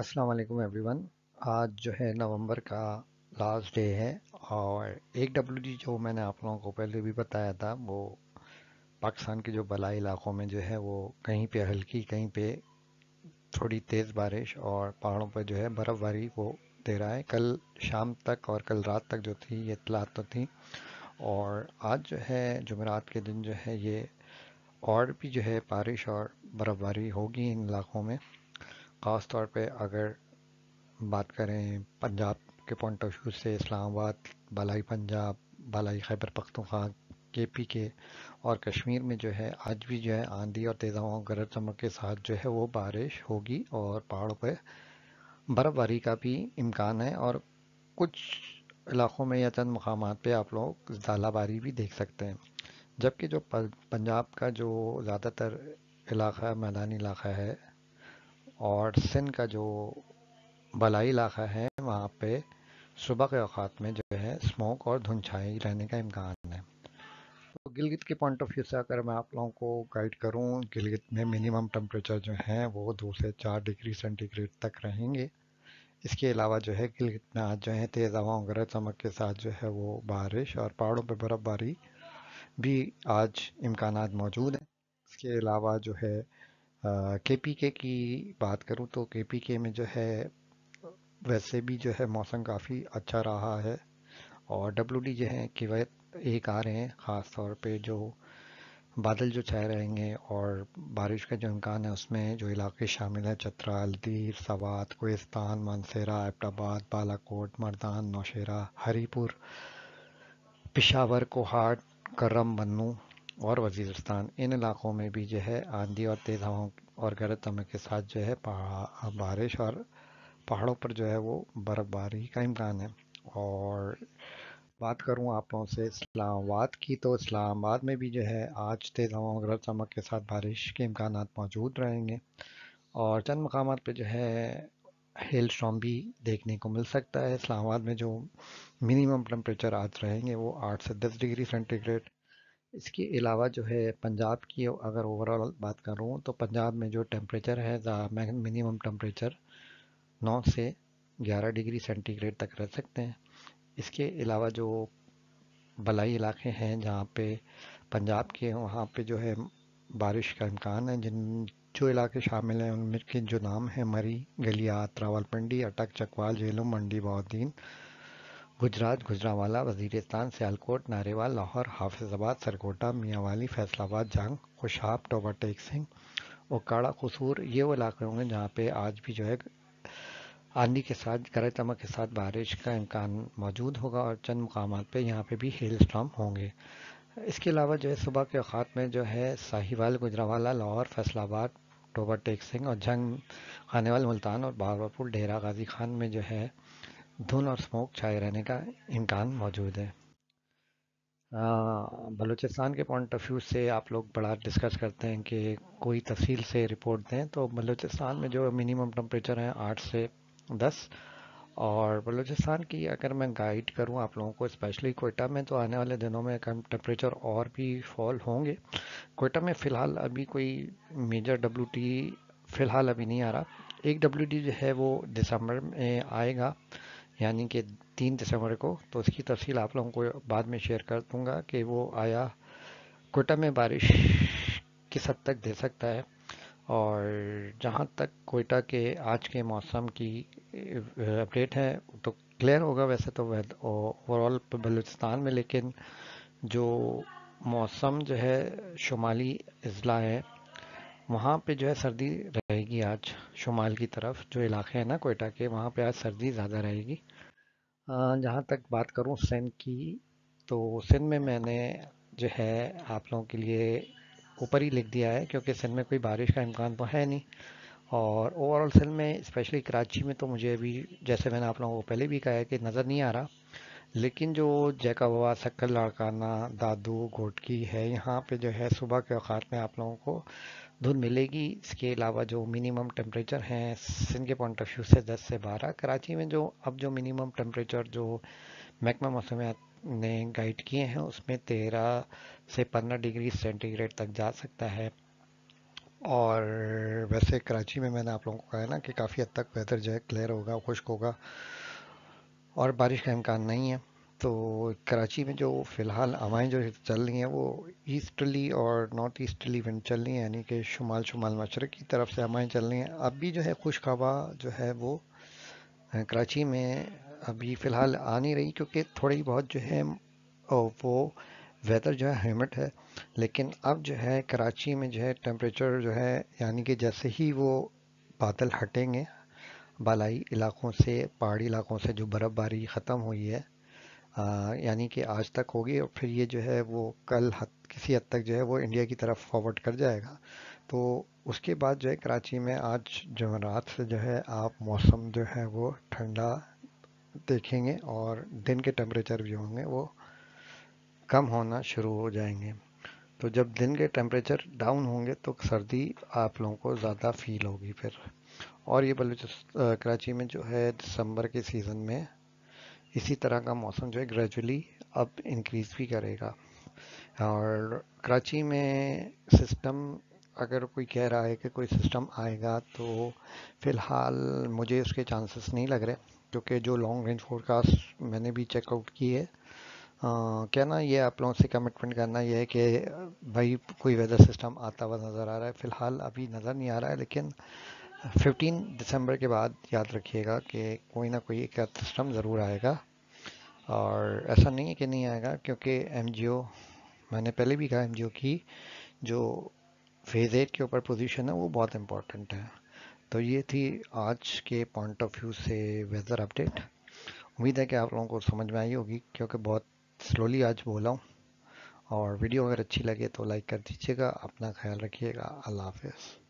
अस्सलाम वालेकुम एवरीवन आज जो है नवंबर का लास्ट डे है और एक डब्ल्यू जो मैंने आप लोगों को पहले भी बताया था वो पाकिस्तान के जो बलाई इलाकों में जो है वो कहीं पे हल्की कहीं पे थोड़ी तेज़ बारिश और पहाड़ों पर जो है बर्फ़बारी वो दे रहा है कल शाम तक और कल रात तक जो थी ये इतलात तो थी और आज जो है जमेरात के दिन जो है ये और भी जो है बारिश और बर्फ़बारी होगी इन इलाकों में ख़ास तौर पे अगर बात करें पंजाब के पॉइंट ऑफ व्यू से इस्लामाबाद भलाई पंजाब भलाई खैबर पख्तूनख्वा के पी के और कश्मीर में जो है आज भी जो है आंधी और तेज़ हवाओं गरज चमक के साथ जो है वो बारिश होगी और पहाड़ों पर बर्फ़बारी का भी इम्कान है और कुछ इलाक़ों में या चंद मकाम पर आप लोग झालाबारी भी देख सकते हैं जबकि जो पंजाब का जो ज़्यादातर इलाका मैदानी इलाका है और सिंध का जो बलाई इलाका है वहाँ पे सुबह के अवत में जो है स्मोक और धुन छाई रहने का इम्कान है तो गिलगित के पॉइंट ऑफ व्यू से अगर मैं आप लोगों को गाइड करूँ गिलगित में मिनिमम टम्परेचर जो है वो दो से चार डिग्री सेंटीग्रेड तक रहेंगे इसके अलावा जो है गिलगित में आज जो है तेज़ हवा गरज चमक के साथ जो है वो बारिश और पहाड़ों पर बर्फ़बारी भी आज इम्कान मौजूद हैं इसके अलावा जो है के पी के की बात करूँ तो के पी के में जो है वैसे भी जो है मौसम काफ़ी अच्छा रहा है और डब्ल्यू डी जो है कि वह एक आ रहे हैं ख़ास तौर पे जो बादल जो छाए रहेंगे और बारिश का जो इम्कान है उसमें जो इलाके शामिल हैं चतरा हल्दीर सवात कोस्तान मानसेरा एबटाबाद बालाकोट मर्दान नौशेरा हरीपुर पिशावर कोहाट करम मन्नू और वजीरस्तान इन इलाकों में भी जो है आंधी और तेज़ हवाओं और गरज चमक के साथ जो है बारिश और पहाड़ों पर जो है वो बर्फ़बारी का इम्कान है और बात करूं आप लोगों से इस्लामाबाद की तो इस्लामाबाद में भी जो है आज तेज़ हवाओं गरज चमक के साथ बारिश के इम्कान मौजूद रहेंगे और चंद मकाम पर जो है हेल स्टॉम भी देखने को मिल सकता है इस्लामाबाद में जो मिनिमम टेम्परेचर आज रहेंगे वो आठ से दस डिग्री सेंटीग्रेड इसके अलावा जो है पंजाब की अगर ओवरऑल बात करूँ तो पंजाब में जो टेम्परेचर है मिनिमम टेम्परेचर नौ से ग्यारह डिग्री सेंटीग्रेड तक रह सकते हैं इसके अलावा जो बलाई इलाके हैं जहाँ पे पंजाब के वहाँ पे जो है बारिश का इम्कान है जिन जो इलाके शामिल हैं उनमें के जो नाम हैं मरी गलियात रावलपिंडी अटक चकवाल झेलम मंडी बौद्दीन गुजरात गुजरावाला वजीरस्तान सियालकोट नारेवाल लाहौर हाफिजाबाद सरकोटा मियाँवाली फैसलाबाद जंग खुशाब टोबा टेक सिंह काड़ा कसूर ये वो इलाके होंगे जहाँ पे आज भी जो है आंधी के साथ गरज चमक के साथ बारिश का इम्कान मौजूद होगा और चंद मकाम पर यहाँ पर भी हेल स्टॉम होंगे इसके अलावा जो है सुबह के अवत में जो है साहिवाल गुजरावाला लाहौर फैसलाबाद टोबा टेक सिंह और जंग खानेवाल मुल्तान और बावरपुर डेरा गाजी खान में जो है धुन और स्मोक छाए रहने का इम्कान मौजूद है बलूचिस्तान के पॉइंट ऑफ व्यू से आप लोग बड़ा डिस्कस करते हैं कि कोई तफसील से रिपोर्ट दें तो बलूचिस्तान में जो मिनिमम टम्परेचर है आठ से दस और बलूचिस्तान की अगर मैं गाइड करूं आप लोगों को स्पेशली कोयटा में तो आने वाले दिनों में कम टेम्परेचर और भी फॉल होंगे कोयटा में फ़िलहाल अभी कोई मेजर डब्ल्यू फ़िलहाल अभी नहीं आ रहा एक डब्ल्यू जो है वो दिसंबर में आएगा यानी कि तीन दिसंबर को तो उसकी तफसील आप लोगों को बाद में शेयर कर दूंगा कि वो आया कोटा में बारिश किस हद तक दे सकता है और जहाँ तक कोयटा के आज के मौसम की अपडेट है तो क्लियर होगा वैसे तो वह ओवरऑल बलूचिस्तान में लेकिन जो मौसम जो है शुमाली अजला है वहाँ पे जो है सर्दी रहेगी आज शुमाल की तरफ जो इलाके हैं ना कोयटा के वहाँ पे आज सर्दी ज़्यादा रहेगी जहाँ तक बात करूँ सिंध की तो सिंध में मैंने जो है आप लोगों के लिए ऊपर ही लिख दिया है क्योंकि सिंध में कोई बारिश का इम्कान तो है नहीं और ओवरऑल सिंध में स्पेशली कराची में तो मुझे अभी जैसे मैंने आप लोगों को पहले भी कहा है कि नज़र नहीं आ रहा लेकिन जो जैका बवा शक्कर लाड़काना दादू घोटकी है यहाँ पे जो है सुबह के अवत में आप लोगों को धुंध मिलेगी इसके अलावा जो मिनिमम टेम्परेचर हैं सिंध के पॉइंट ऑफ व्यू से 10 से 12 कराची में जो अब जो मिनिमम टेम्परेचर जो महकमा मौसम ने गाइड किए हैं उसमें 13 से 15 डिग्री सेंटीग्रेड तक जा सकता है और वैसे कराची में मैंने आप लोगों को कहा है ना कि काफ़ी हद तक वेदर जो है क्लियर होगा खुश्क होगा और बारिश का इम्कान नहीं है तो कराची में जो फ़िलहाल हवाएँ जो चल रही हैं वो ईस्टली और नॉर्थ ईस्टली विंड चल रही हैं यानी कि शुमाल शुमाल मशरक़ की तरफ से हवाएँ चल रही हैं अभी जो है खुश हवा जो है वो कराची में अभी फ़िलहाल आ नहीं रही क्योंकि थोड़ी बहुत जो है वो वेदर जो है ह्यूमिड है लेकिन अब जो है कराची में जो है टेम्परेचर जो है यानी कि जैसे ही वो बादल हटेंगे बालाई इलाकों से पहाड़ी इलाकों से जो बर्फ़बारी ख़त्म हुई है यानी कि आज तक होगी और फिर ये जो है वो कल हद किसी हद तक जो है वो इंडिया की तरफ फॉरवर्ड कर जाएगा तो उसके बाद जो है कराची में आज जमरात से जो है आप मौसम जो है वो ठंडा देखेंगे और दिन के टेम्परेचर जो होंगे वो कम होना शुरू हो जाएंगे तो जब दिन के टेम्परेचर डाउन होंगे तो सर्दी आप लोगों को ज़्यादा फील होगी फिर और ये बलूच कराची में जो है दिसंबर के सीज़न में इसी तरह का मौसम जो है ग्रेजुअली अब इंक्रीज भी करेगा और कराची में सिस्टम अगर कोई कह रहा है कि कोई सिस्टम आएगा तो फ़िलहाल मुझे उसके चांसेस नहीं लग रहे क्योंकि जो लॉन्ग रेंज फोरकास्ट मैंने भी चेकआउट की है कहना ये आप लोगों से कमिटमेंट करना ये है कि भाई कोई वेदर सिस्टम आता हुआ नज़र आ रहा है फ़िलहाल अभी नज़र नहीं आ रहा है लेकिन फिफ्टीन दिसंबर के बाद याद रखिएगा कि कोई ना कोई एक सिस्टम ज़रूर आएगा और ऐसा नहीं है कि नहीं आएगा क्योंकि एम मैंने पहले भी कहा एम की जो फेज़ एट के ऊपर पोजीशन है वो बहुत इम्पॉर्टेंट है तो ये थी आज के पॉइंट ऑफ व्यू से वेदर अपडेट उम्मीद है कि आप लोगों को समझ में आई होगी क्योंकि बहुत स्लोली आज बोला हूँ और वीडियो अगर अच्छी लगे तो लाइक कर दीजिएगा अपना ख्याल रखिएगा अल्लाह हाफिज़